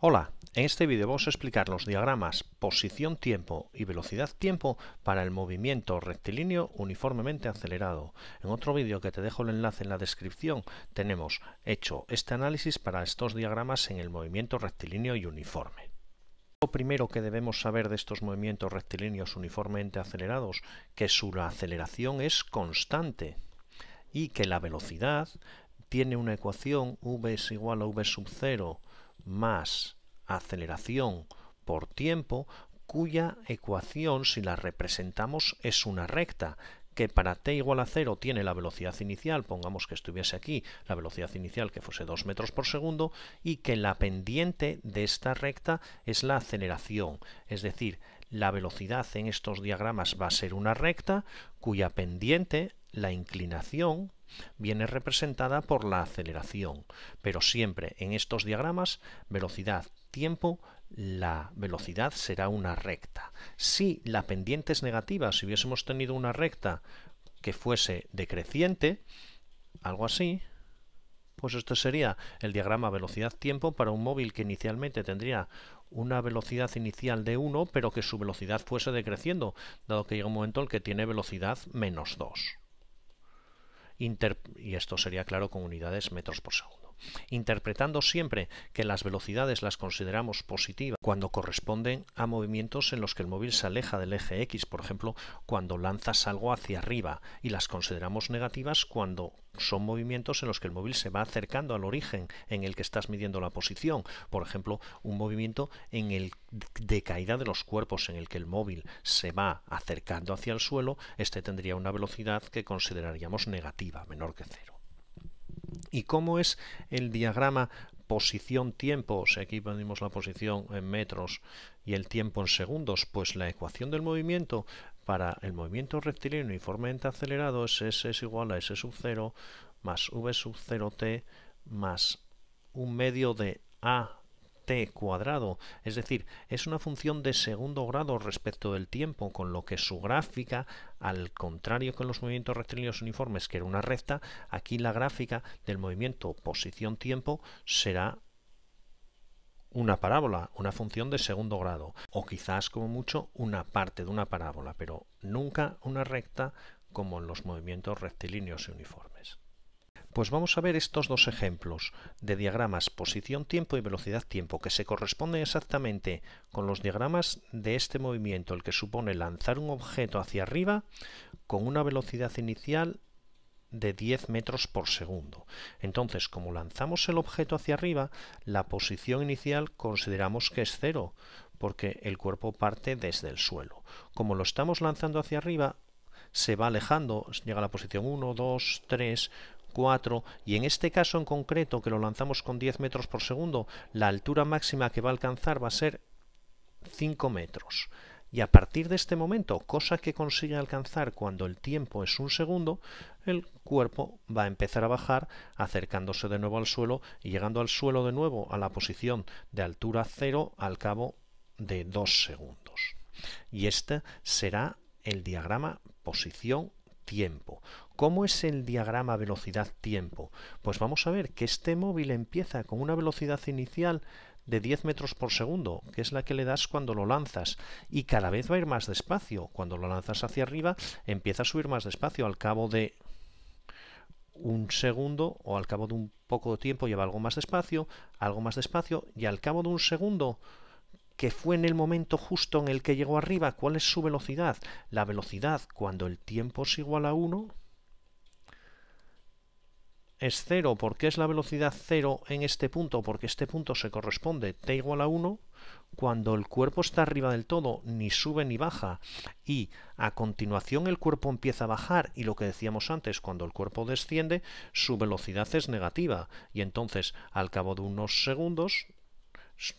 Hola, en este vídeo vamos a explicar los diagramas posición-tiempo y velocidad-tiempo para el movimiento rectilíneo uniformemente acelerado. En otro vídeo que te dejo el enlace en la descripción tenemos hecho este análisis para estos diagramas en el movimiento rectilíneo y uniforme. Lo primero que debemos saber de estos movimientos rectilíneos uniformemente acelerados, que su aceleración es constante y que la velocidad tiene una ecuación v es igual a v sub 0 más aceleración por tiempo cuya ecuación si la representamos es una recta que para t igual a cero tiene la velocidad inicial, pongamos que estuviese aquí la velocidad inicial que fuese 2 metros por segundo, y que la pendiente de esta recta es la aceleración, es decir, la velocidad en estos diagramas va a ser una recta cuya pendiente, la inclinación, viene representada por la aceleración, pero siempre en estos diagramas velocidad, tiempo, la velocidad será una recta. Si la pendiente es negativa, si hubiésemos tenido una recta que fuese decreciente, algo así, pues este sería el diagrama velocidad-tiempo para un móvil que inicialmente tendría una velocidad inicial de 1, pero que su velocidad fuese decreciendo, dado que llega un momento en el que tiene velocidad menos 2. y esto sería claro con unidades metros por segundo interpretando siempre que las velocidades las consideramos positivas cuando corresponden a movimientos en los que el móvil se aleja del eje X, por ejemplo, cuando lanzas algo hacia arriba, y las consideramos negativas cuando son movimientos en los que el móvil se va acercando al origen en el que estás midiendo la posición. Por ejemplo, un movimiento en el de caída de los cuerpos en el que el móvil se va acercando hacia el suelo, este tendría una velocidad que consideraríamos negativa, menor que cero. ¿Y cómo es el diagrama posición-tiempo? Si aquí ponemos la posición en metros y el tiempo en segundos. Pues la ecuación del movimiento para el movimiento rectilíneo uniformemente acelerado es S es igual a S sub 0 más V sub 0T más un medio de A t cuadrado, es decir, es una función de segundo grado respecto del tiempo, con lo que su gráfica, al contrario que en los movimientos rectilíneos uniformes, que era una recta, aquí la gráfica del movimiento posición-tiempo será una parábola, una función de segundo grado, o quizás como mucho una parte de una parábola, pero nunca una recta como en los movimientos rectilíneos y uniformes. Pues vamos a ver estos dos ejemplos de diagramas posición-tiempo y velocidad-tiempo que se corresponden exactamente con los diagramas de este movimiento, el que supone lanzar un objeto hacia arriba con una velocidad inicial de 10 metros por segundo. Entonces, como lanzamos el objeto hacia arriba, la posición inicial consideramos que es cero, porque el cuerpo parte desde el suelo. Como lo estamos lanzando hacia arriba, se va alejando, llega a la posición 1, 2, 3, y en este caso en concreto que lo lanzamos con 10 metros por segundo, la altura máxima que va a alcanzar va a ser 5 metros. Y a partir de este momento, cosa que consigue alcanzar cuando el tiempo es un segundo, el cuerpo va a empezar a bajar, acercándose de nuevo al suelo y llegando al suelo de nuevo a la posición de altura 0 al cabo de 2 segundos. Y este será el diagrama posición tiempo. ¿Cómo es el diagrama velocidad-tiempo? Pues vamos a ver que este móvil empieza con una velocidad inicial de 10 metros por segundo, que es la que le das cuando lo lanzas, y cada vez va a ir más despacio. Cuando lo lanzas hacia arriba, empieza a subir más despacio. Al cabo de un segundo o al cabo de un poco de tiempo lleva algo más despacio, algo más despacio, y al cabo de un segundo que fue en el momento justo en el que llegó arriba. ¿Cuál es su velocidad? La velocidad cuando el tiempo es igual a 1 es 0. porque es la velocidad 0 en este punto? Porque este punto se corresponde t igual a 1 cuando el cuerpo está arriba del todo, ni sube ni baja. Y a continuación el cuerpo empieza a bajar y lo que decíamos antes, cuando el cuerpo desciende, su velocidad es negativa. Y entonces, al cabo de unos segundos,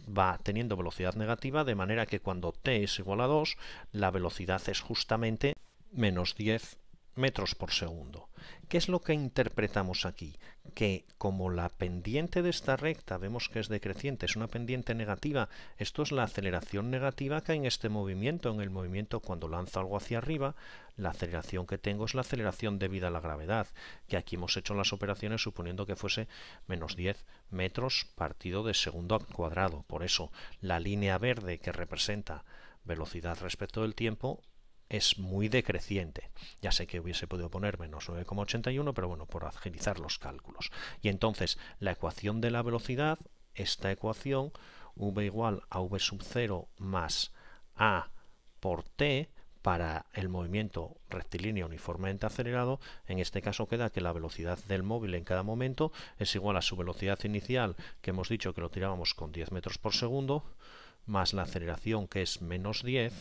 va teniendo velocidad negativa, de manera que cuando t es igual a 2, la velocidad es justamente menos 10 metros por segundo. ¿Qué es lo que interpretamos aquí? Que como la pendiente de esta recta vemos que es decreciente, es una pendiente negativa, esto es la aceleración negativa que hay en este movimiento, en el movimiento cuando lanza algo hacia arriba, la aceleración que tengo es la aceleración debida a la gravedad, que aquí hemos hecho las operaciones suponiendo que fuese menos 10 metros partido de segundo al cuadrado. Por eso la línea verde que representa velocidad respecto del tiempo es muy decreciente. Ya sé que hubiese podido poner menos 9,81, pero bueno, por agilizar los cálculos. Y entonces, la ecuación de la velocidad, esta ecuación, v igual a v sub 0 más a por t, para el movimiento rectilíneo uniformemente acelerado, en este caso queda que la velocidad del móvil en cada momento es igual a su velocidad inicial, que hemos dicho que lo tirábamos con 10 metros por segundo, más la aceleración que es menos 10,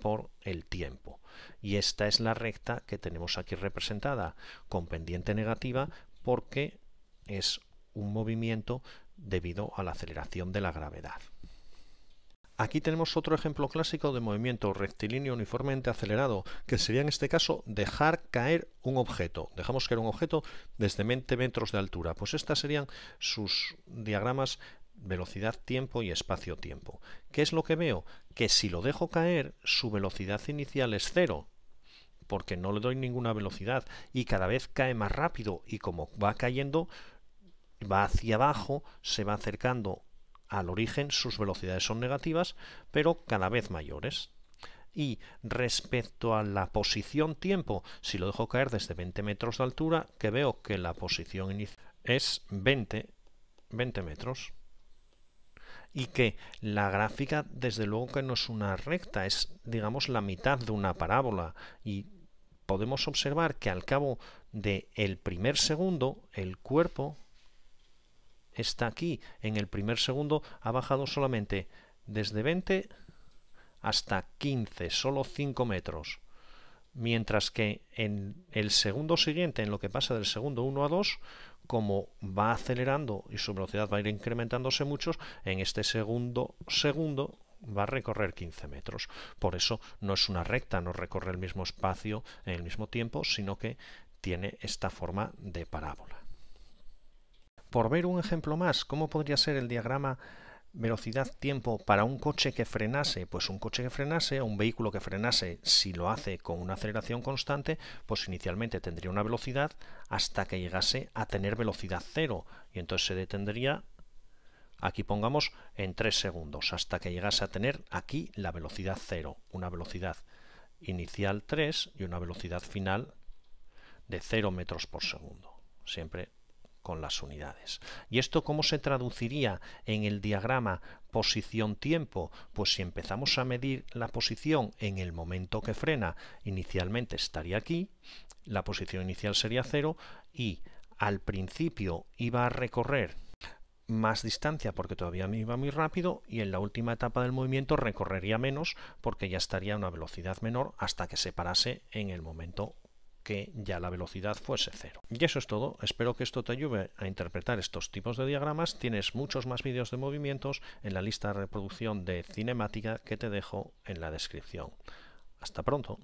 por el tiempo. Y esta es la recta que tenemos aquí representada con pendiente negativa porque es un movimiento debido a la aceleración de la gravedad. Aquí tenemos otro ejemplo clásico de movimiento rectilíneo uniformemente acelerado, que sería en este caso dejar caer un objeto. Dejamos caer un objeto desde 20 metros de altura. Pues estas serían sus diagramas velocidad tiempo y espacio tiempo. ¿Qué es lo que veo? Que si lo dejo caer, su velocidad inicial es cero, porque no le doy ninguna velocidad y cada vez cae más rápido y como va cayendo, va hacia abajo, se va acercando al origen, sus velocidades son negativas, pero cada vez mayores. Y respecto a la posición tiempo, si lo dejo caer desde 20 metros de altura, que veo que la posición inicial es 20, 20 metros y que la gráfica desde luego que no es una recta, es digamos la mitad de una parábola y podemos observar que al cabo de el primer segundo el cuerpo está aquí, en el primer segundo ha bajado solamente desde 20 hasta 15, solo 5 metros. Mientras que en el segundo siguiente, en lo que pasa del segundo 1 a 2, como va acelerando y su velocidad va a ir incrementándose mucho, en este segundo segundo va a recorrer 15 metros. Por eso no es una recta, no recorre el mismo espacio en el mismo tiempo, sino que tiene esta forma de parábola. Por ver un ejemplo más, ¿cómo podría ser el diagrama velocidad, tiempo para un coche que frenase, pues un coche que frenase, un vehículo que frenase, si lo hace con una aceleración constante, pues inicialmente tendría una velocidad hasta que llegase a tener velocidad cero y entonces se detendría, aquí pongamos, en 3 segundos, hasta que llegase a tener aquí la velocidad cero, una velocidad inicial 3 y una velocidad final de 0 metros por segundo. Siempre con las unidades. ¿Y esto cómo se traduciría en el diagrama posición-tiempo? Pues si empezamos a medir la posición en el momento que frena, inicialmente estaría aquí, la posición inicial sería cero y al principio iba a recorrer más distancia porque todavía me iba muy rápido y en la última etapa del movimiento recorrería menos porque ya estaría a una velocidad menor hasta que se parase en el momento que ya la velocidad fuese cero. Y eso es todo, espero que esto te ayude a interpretar estos tipos de diagramas, tienes muchos más vídeos de movimientos en la lista de reproducción de cinemática que te dejo en la descripción. Hasta pronto.